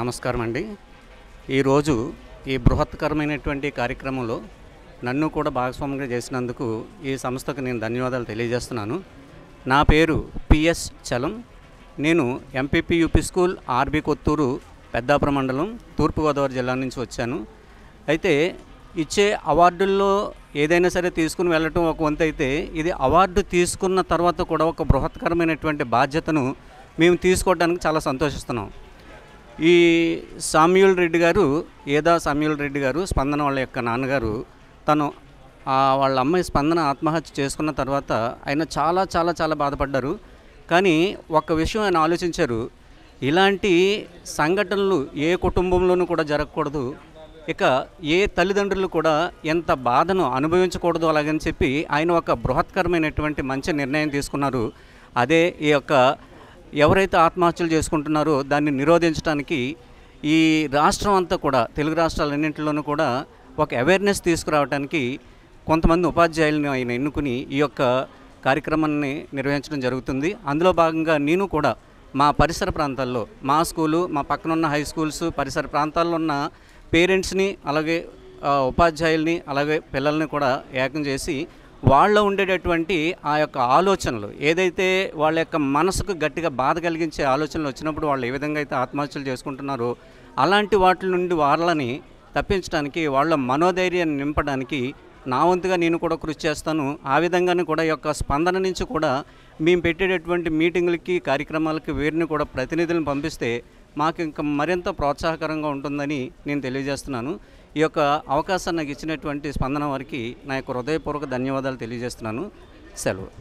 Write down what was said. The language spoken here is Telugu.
నమస్కారం అండి ఈరోజు ఈ బృహత్కరమైనటువంటి కార్యక్రమంలో నన్ను కూడా భాగస్వామిగా చేసినందుకు ఈ సంస్థకు నేను ధన్యవాదాలు తెలియజేస్తున్నాను నా పేరు పిఎస్ చలం నేను MPP UP school RB Kothuru Peddapuram మండలం తూర్పుగోదావరి జిల్లా నుంచి వచ్చాను అయితే ఇచ్చే అవార్డుల్లో ఏదైనా సరే తీసుకుని వెళ్ళటం ఒక వంతు అయితే ఇది అవార్డు తీసుకున్న తర్వాత కూడా ఒక బృహత్కరమైనటువంటి బాధ్యతను మేము తీసుకోవడానికి చాలా సంతోషిస్తున్నాం ఈ సామ్యూల్ రెడ్డి గారు ఏదా సామ్యూల్ రెడ్డి గారు స్పందన వాళ్ళ యొక్క నాన్నగారు తను వాళ్ళ అమ్మాయి స్పందన ఆత్మహత్య చేసుకున్న తర్వాత ఆయన చాలా చాలా చాలా బాధపడ్డారు కానీ ఒక విషయం ఆయన ఆలోచించారు ఇలాంటి సంఘటనలు ఏ కుటుంబంలోనూ కూడా జరగకూడదు ఇక ఏ తల్లిదండ్రులు కూడా ఎంత బాధను అనుభవించకూడదు అలాగని చెప్పి ఆయన ఒక బృహత్కరమైనటువంటి మంచి నిర్ణయం తీసుకున్నారు అదే ఈ యొక్క ఎవరైతే ఆత్మహత్యలు చేసుకుంటున్నారో దాన్ని నిరోధించడానికి ఈ రాష్ట్రం అంతా కూడా తెలుగు రాష్ట్రాలన్నింటిలోనూ కూడా ఒక అవేర్నెస్ తీసుకురావడానికి కొంతమంది ఉపాధ్యాయులను ఆయన ఎన్నుకుని ఈ యొక్క కార్యక్రమాన్ని నిర్వహించడం జరుగుతుంది అందులో భాగంగా నేను కూడా మా పరిసర ప్రాంతాల్లో మా స్కూలు మా పక్కనున్న హై స్కూల్స్ పరిసర ప్రాంతాల్లో ఉన్న పేరెంట్స్ని అలాగే ఉపాధ్యాయుల్ని అలాగే పిల్లల్ని కూడా ఏకం చేసి వాళ్ళ ఉండేటటువంటి ఆ యొక్క ఆలోచనలు ఏదైతే వాళ్ళ యొక్క మనసుకు గట్టిగా బాధ కలిగించే ఆలోచనలు వచ్చినప్పుడు వాళ్ళు ఏ విధంగా అయితే ఆత్మహత్యలు చేసుకుంటున్నారో అలాంటి వాటి నుండి వాళ్ళని తప్పించడానికి వాళ్ళ మనోధైర్యాన్ని నింపడానికి నా వంతుగా నేను కూడా కృషి చేస్తాను ఆ విధంగానే కూడా యొక్క స్పందన నుంచి కూడా మేము పెట్టేటటువంటి మీటింగులకి కార్యక్రమాలకి వీరిని కూడా ప్రతినిధులను పంపిస్తే మాకు ఇంకా మరింత ప్రోత్సాహకరంగా ఉంటుందని నేను తెలియజేస్తున్నాను ఈ యొక్క అవకాశాన్ని నాకు ఇచ్చినటువంటి స్పందన వారికి నా యొక్క హృదయపూర్వక ధన్యవాదాలు తెలియజేస్తున్నాను సెలవు